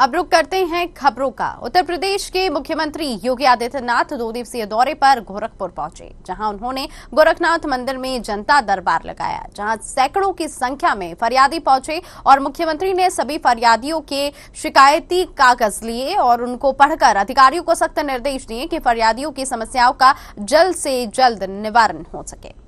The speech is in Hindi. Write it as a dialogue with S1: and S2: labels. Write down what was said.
S1: अब रुक करते हैं खबरों का उत्तर प्रदेश के मुख्यमंत्री योगी आदित्यनाथ दो दिवसीय दौरे पर गोरखपुर पहुंचे जहां उन्होंने गोरखनाथ मंदिर में जनता दरबार लगाया जहां सैकड़ों की संख्या में फरियादी पहुंचे और मुख्यमंत्री ने सभी फरियादियों के शिकायती कागज लिए और उनको पढ़कर अधिकारियों को सख्त निर्देश दिए कि फरियादियों की समस्याओं का जल्द से जल्द निवारण हो सके